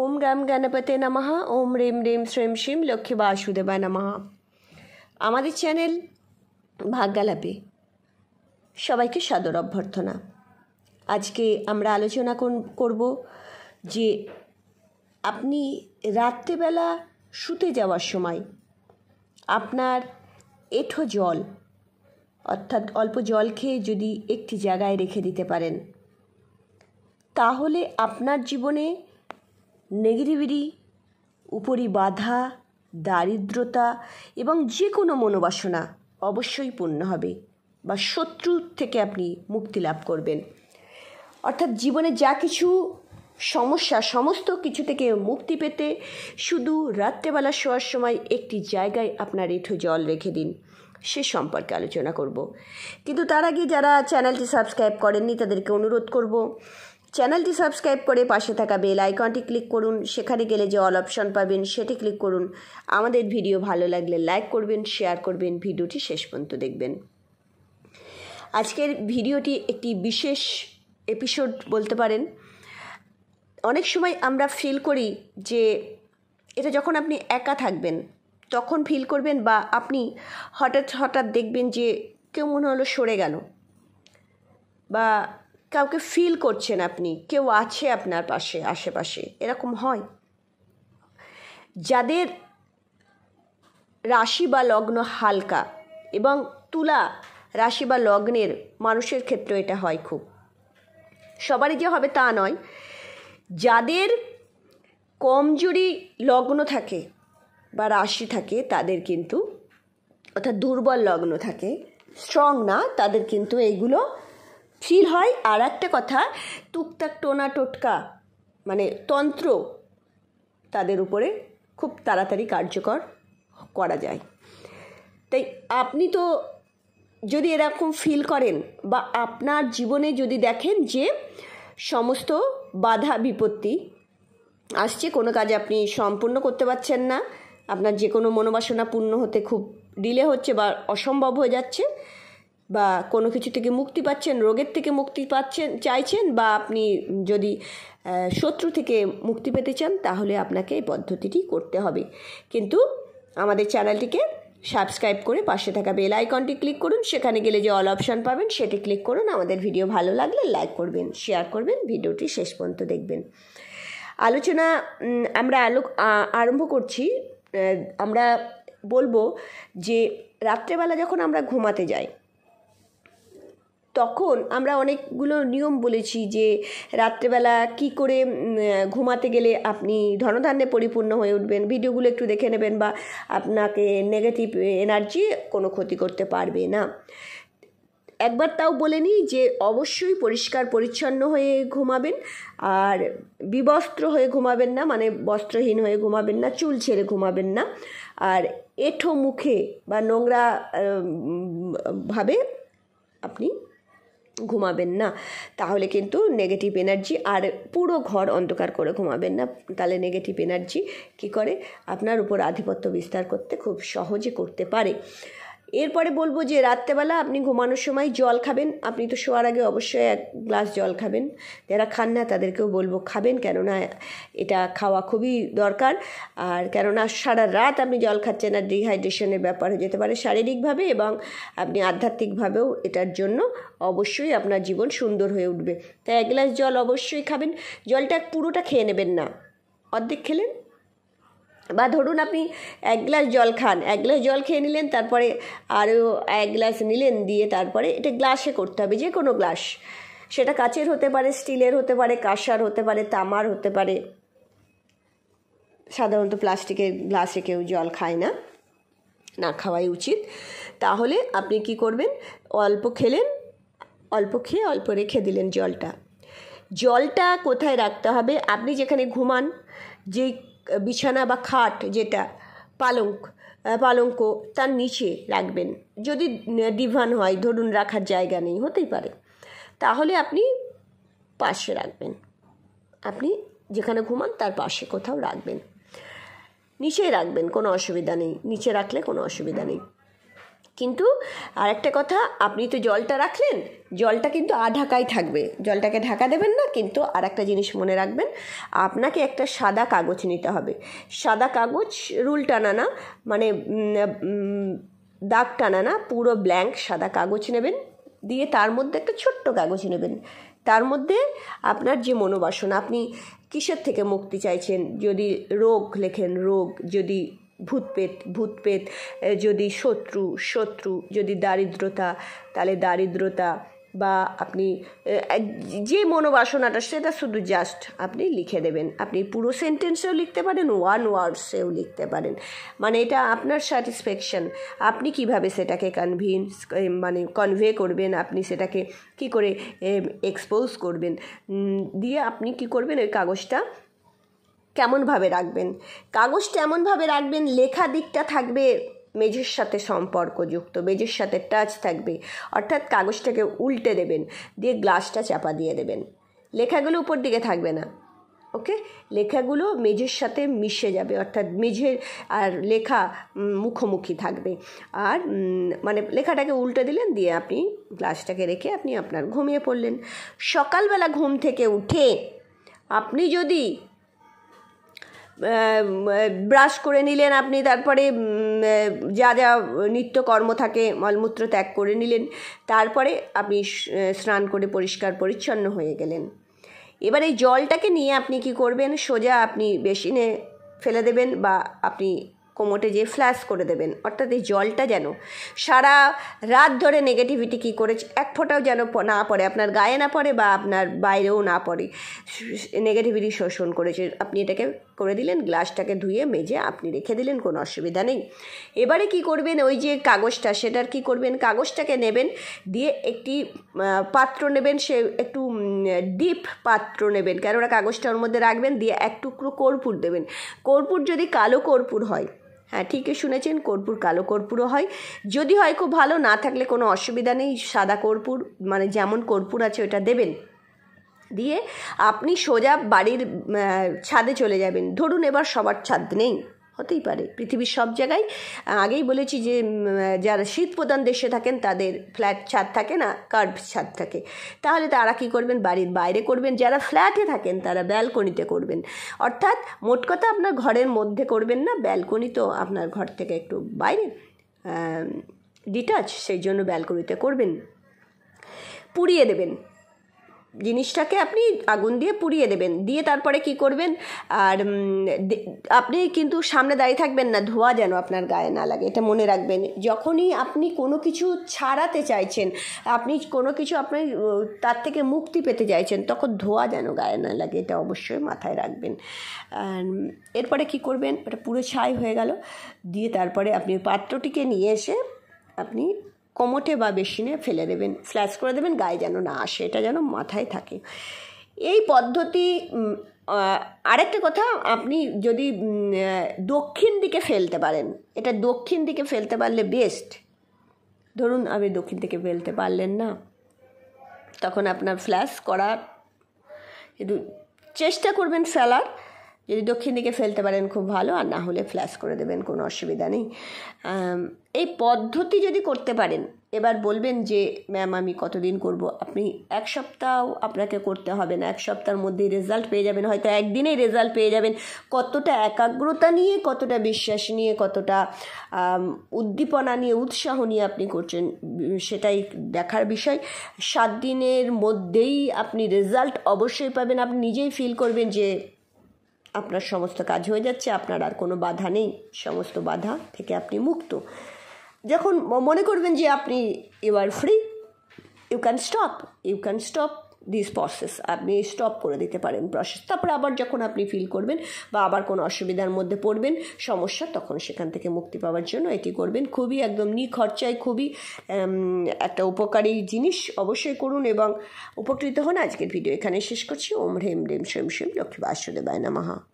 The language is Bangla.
ওম রাম গণপতে নমহা ওম রিম রিম শ্রেম শ্রীম লক্ষ্মী বাসুদেবা নমহা আমাদের চ্যানেল ভাগ্যালাপে সবাইকে সাদর অভ্যর্থনা আজকে আমরা আলোচনা করব যে আপনি রাত্রেবেলা শুতে যাওয়ার সময় আপনার এঠো জল অর্থাৎ অল্প জল খেয়ে যদি একটি জায়গায় রেখে দিতে পারেন তাহলে আপনার জীবনে নেগেটিভিটি উপরি বাধা দারিদ্রতা এবং যে কোনো মনোবাসনা অবশ্যই পূর্ণ হবে বা শত্রু থেকে আপনি মুক্তি লাভ করবেন অর্থাৎ জীবনে যা কিছু সমস্যা সমস্ত কিছু থেকে মুক্তি পেতে শুধু রাত্রেবেলা শোয়ার সময় একটি জায়গায় আপনার এঁঠো জল রেখে দিন সে সম্পর্কে আলোচনা করব কিন্তু তার আগে যারা চ্যানেলটি সাবস্ক্রাইব করেননি তাদেরকে অনুরোধ করব চ্যানেলটি সাবস্ক্রাইব করে পাশে থাকা বেল আইকনটি ক্লিক করুন সেখানে গেলে যে অল অপশন পাবেন সেটি ক্লিক করুন আমাদের ভিডিও ভালো লাগলে লাইক করবেন শেয়ার করবেন ভিডিওটি শেষ পর্যন্ত দেখবেন আজকের ভিডিওটি একটি বিশেষ এপিসোড বলতে পারেন অনেক সময় আমরা ফিল করি যে এটা যখন আপনি একা থাকবেন তখন ফিল করবেন বা আপনি হঠাৎ হঠাৎ দেখবেন যে কেউ মনে হলো সরে গেল বা কাউকে ফিল করছেন আপনি কেউ আছে আপনার পাশে আশেপাশে এরকম হয় যাদের রাশি বা লগ্ন হালকা এবং তুলা রাশি বা লগ্নের মানুষের ক্ষেত্রে এটা হয় খুব সবারই যে হবে তা নয় যাদের কমজোরি লগ্ন থাকে বা রাশি থাকে তাদের কিন্তু অর্থাৎ দুর্বল লগ্ন থাকে স্ট্রং না তাদের কিন্তু এইগুলো ফিল হয় আর একটা কথা টুকটাক টোনা টোটকা মানে তন্ত্র তাদের উপরে খুব তাড়াতাড়ি কার্যকর করা যায় তাই আপনি তো যদি এরকম ফিল করেন বা আপনার জীবনে যদি দেখেন যে সমস্ত বাধা বিপত্তি আসছে কোনো কাজ আপনি সম্পূর্ণ করতে পারছেন না আপনার যে কোনো মনোবাসনা পূর্ণ হতে খুব ডিলে হচ্ছে বা অসম্ভব হয়ে যাচ্ছে বা কোনো কিছু থেকে মুক্তি পাচ্ছেন রোগের থেকে মুক্তি পাচ্ছেন চাইছেন বা আপনি যদি শত্রু থেকে মুক্তি পেতে চান তাহলে আপনাকে এই পদ্ধতিটি করতে হবে কিন্তু আমাদের চ্যানেলটিকে সাবস্ক্রাইব করে পাশে থাকা বেল আইকনটি ক্লিক করুন সেখানে গেলে যে অল অপশান পাবেন সেটি ক্লিক করুন আমাদের ভিডিও ভালো লাগলে লাইক করবেন শেয়ার করবেন ভিডিওটি শেষ পর্যন্ত দেখবেন আলোচনা আমরা আলোক আরম্ভ করছি আমরা বলবো যে রাত্রেবেলা যখন আমরা ঘুমাতে যাই তখন আমরা অনেকগুলো নিয়ম বলেছি যে রাত্রেবেলা কি করে ঘুমাতে গেলে আপনি ধনধান্যে পরিপূর্ণ হয়ে উঠবেন ভিডিওগুলো একটু দেখে নেবেন বা আপনাকে নেগেটিভ এনার্জি কোনো ক্ষতি করতে পারবে না একবার তাও বলে নিই যে অবশ্যই পরিষ্কার পরিচ্ছন্ন হয়ে ঘুমাবেন আর বিবস্ত্র হয়ে ঘুমাবেন না মানে বস্ত্রহীন হয়ে ঘুমাবেন না চুল ছেড়ে ঘুমাবেন না আর এঠো মুখে বা নোংরা ভাবে আপনি ঘুমাবেন না তাহলে কিন্তু নেগেটিভ এনার্জি আর পুরো ঘর অন্ধকার করে ঘুমাবেন না তাহলে নেগেটিভ এনার্জি কি করে আপনার উপর আধিপত্য বিস্তার করতে খুব সহজে করতে পারে এরপরে বলবো যে রাত্রেবেলা আপনি ঘুমানোর সময় জল খাবেন আপনি তো শোয়ার আগে অবশ্যই এক গ্লাস জল খাবেন যারা খান না তাদেরকেও বলবো খাবেন কেননা এটা খাওয়া খুবই দরকার আর কেননা সারা রাত আপনি জল খাচ্ছেন আর ডিহাইড্রেশনের ব্যাপার হয়ে যেতে পারে শারীরিকভাবে এবং আপনি আধ্যাত্মিকভাবেও এটার জন্য অবশ্যই আপনার জীবন সুন্দর হয়ে উঠবে তাই এক গ্লাস জল অবশ্যই খাবেন জলটা পুরোটা খেয়ে নেবেন না অর্ধেক খেলেন বা ধরুন আপনি এক গ্লাস জল খান এক গ্লাস জল খেয়ে নিলেন তারপরে আরও এক গ্লাস নিলেন দিয়ে তারপরে এটা গ্লাসে করতে হবে যে কোনো গ্লাস সেটা কাচের হতে পারে স্টিলের হতে পারে কাঁসার হতে পারে তামার হতে পারে সাধারণত প্লাস্টিকের গ্লাসে কেউ জল খায় না না খাওয়াই উচিত তাহলে আপনি কি করবেন অল্প খেলেন অল্প খেয়ে অল্প রেখে দিলেন জলটা জলটা কোথায় রাখতে হবে আপনি যেখানে ঘুমান যেই বিছানা বা খাট যেটা পালঙ্ক পালঙ্ক তার নিচে রাখবেন যদি ডিভান হয় ধরুন রাখার জায়গা নেই হতেই পারে তাহলে আপনি পাশে রাখবেন আপনি যেখানে ঘুমান তার পাশে কোথাও রাখবেন নিচেই রাখবেন কোনো অসুবিধা নেই নিচে রাখলে কোনো অসুবিধা নেই কিন্তু আরেকটা কথা আপনি তো জলটা রাখলেন জলটা কিন্তু আঢাকাই থাকবে জলটাকে ঢাকা দেবেন না কিন্তু আর একটা জিনিস মনে রাখবেন আপনাকে একটা সাদা কাগজ নিতে হবে সাদা কাগজ রুল টানা না মানে দাগ টানা না পুরো ব্ল্যাঙ্ক সাদা কাগজ নেবেন দিয়ে তার মধ্যে একটা ছোট্ট কাগজ নেবেন তার মধ্যে আপনার যে মনোবাসনা আপনি কিসের থেকে মুক্তি চাইছেন যদি রোগ লেখেন রোগ যদি ভূতপেত ভূতপেত যদি শত্রু শত্রু যদি দারিদ্রতা তাহলে দারিদ্রতা বা আপনি যে মনোবাসনাটা সেটা শুধু জাস্ট আপনি লিখে দেবেন আপনি পুরো সেন্টেন্সেও লিখতে পারেন ওয়ান ওয়ার্ডসেও লিখতে পারেন মানে এটা আপনার স্যাটিসফ্যাকশন আপনি কিভাবে সেটাকে কনভিন্স মানে কনভে করবেন আপনি সেটাকে কি করে এক্সপোজ করবেন দিয়ে আপনি কি করবেন ওই কাগজটা কেমনভাবে রাখবেন কাগজটা এমনভাবে রাখবেন লেখা দিকটা থাকবে মেঝের সাথে সম্পর্কযুক্ত মেঝের সাথে টাচ থাকবে অর্থাৎ কাগজটাকে উল্টে দেবেন দিয়ে গ্লাসটা চাপা দিয়ে দেবেন লেখাগুলো উপর দিকে থাকবে না ওকে লেখাগুলো মেঝের সাথে মিশে যাবে অর্থাৎ মেঝের আর লেখা মুখোমুখি থাকবে আর মানে লেখাটাকে উল্টে দিলেন দিয়ে আপনি গ্লাসটাকে রেখে আপনি আপনার ঘুমিয়ে পড়লেন সকালবেলা ঘুম থেকে উঠে আপনি যদি ব্রাশ করে নিলেন আপনি তারপরে যা যা নিত্যকর্ম থাকে মলমূত্র ত্যাগ করে নিলেন তারপরে আপনি স্নান করে পরিষ্কার পরিচ্ছন্ন হয়ে গেলেন এবার এই জলটাকে নিয়ে আপনি কি করবেন সোজা আপনি বেশিনে ফেলে দেবেন বা আপনি কোমোটে যে ফ্ল্যাশ করে দেবেন অর্থাৎ এই জলটা যেন সারা রাত ধরে নেগেটিভিটি কী করে এক ফোঁটাও যেন না পড়ে আপনার গায়ে না পড়ে বা আপনার বাইরেও না পড়ে নেগেটিভিটি শোষণ করেছে আপনি এটাকে করে দিলেন গ্লাসটাকে ধুয়ে মেজে আপনি রেখে দিলেন কোনো অসুবিধা নেই এবারে কি করবেন ওই যে কাগজটা সেটার কি করবেন কাগজটাকে নেবেন দিয়ে একটি পাত্র নেবেন সে একটু ডিপ পাত্র নেবেন কেননা কাগজটা ওর মধ্যে রাখবেন দিয়ে এক টুকরো কর্পূর দেবেন কর্পূর যদি কালো কর্পূর হয় হ্যাঁ ঠিকই শুনেছেন কর্পূর কালো কর্পূরও হয় যদি হয় খুব ভালো না থাকলে কোনো অসুবিধা নেই সাদা কর্পূর মানে যেমন কর্পূর আছে ওটা দেবেন দিয়ে আপনি সোজা বাড়ির ছাদে চলে যাবেন ধরুন এবার সবার ছাদ নেই হতেই পারে পৃথিবীর সব জায়গায় আগেই বলেছি যে যারা শীত প্রধান দেশে থাকেন তাদের ফ্ল্যাট ছাদ থাকে না কার্ভ ছাদ থাকে তাহলে তারা কি করবেন বাড়ির বাইরে করবেন যারা ফ্ল্যাটে থাকেন তারা ব্যালকনিতে করবেন অর্থাৎ মোট কথা আপনার ঘরের মধ্যে করবেন না ব্যালকনি তো আপনার ঘর থেকে একটু বাইরে ডিটাচ সেই জন্য ব্যালকনিতে করবেন পুড়িয়ে দেবেন জিনিসটাকে আপনি আগুন দিয়ে পুড়িয়ে দেবেন দিয়ে তারপরে কি করবেন আর আপনি কিন্তু সামনে দাঁড়িয়ে থাকবেন না ধোয়া যেন আপনার গায়ে না লাগে এটা মনে রাখবেন যখনই আপনি কোনো কিছু ছাড়াতে চাইছেন আপনি কোনো কিছু আপনি তার থেকে মুক্তি পেতে চাইছেন তখন ধোয়া যেন গায়ে না লাগে এটা অবশ্যই মাথায় রাখবেন এরপরে কি করবেন এটা পুরো ছাই হয়ে গেল দিয়ে তারপরে আপনি পাত্রটিকে নিয়ে এসে আপনি কোমটে বা বেশিনে ফেলে দেবেন ফ্ল্যাশ করে দেবেন গায়ে যেন না আসে এটা যেন মাথায় থাকে এই পদ্ধতি আরেকটা কথা আপনি যদি দক্ষিণ দিকে ফেলতে পারেন এটা দক্ষিণ দিকে ফেলতে পারলে বেস্ট ধরুন আপনি দক্ষিণ দিকে ফেলতে পারলেন না তখন আপনার ফ্ল্যাশ করার একটু চেষ্টা করবেন ফেলার যদি দক্ষিণ দিকে ফেলতে পারেন খুব ভালো আর না হলে ফ্ল্যাশ করে দেবেন কোনো অসুবিধা নেই এই পদ্ধতি যদি করতে পারেন এবার বলবেন যে ম্যাম আমি কতদিন করব আপনি এক সপ্তাহ আপনাকে করতে হবে না এক সপ্তাহের মধ্যেই রেজাল্ট পেয়ে যাবেন হয়তো একদিনেই রেজাল্ট পেয়ে যাবেন কতটা একাগ্রতা নিয়ে কতটা বিশ্বাস নিয়ে কতটা উদ্দীপনা নিয়ে উৎসাহ নিয়ে আপনি করছেন সেটাই দেখার বিষয় সাত দিনের মধ্যেই আপনি রেজাল্ট অবশ্যই পাবেন আপনি নিজেই ফিল করবেন যে আপনার সমস্ত কাজ হয়ে যাচ্ছে আপনার আর কোনো বাধা নেই সমস্ত বাধা থেকে আপনি মুক্ত যখন মনে করবেন যে আপনি you are free you can stop you can stop this process আপনি স্টপ করে দিতে পারেন প্রসেস তারপরে আবার যখন আপনি ফিল করবেন বা আবার কোনো অসুবিধার মধ্যে পড়বেন সমস্যা তখন সেখান থেকে মুক্তি পাওয়ার জন্য এটি করবেন খুবই একদম নিখরচায় খুবই একটা উপকারী জিনিস অবশ্যই করুন এবং উপকৃত হন আজকের ভিডিও এখানে শেষ করছি ওম হ্রেম রেম শ্রেম শ্রেম লক্ষ্মী বাসুদেবায় নামাহা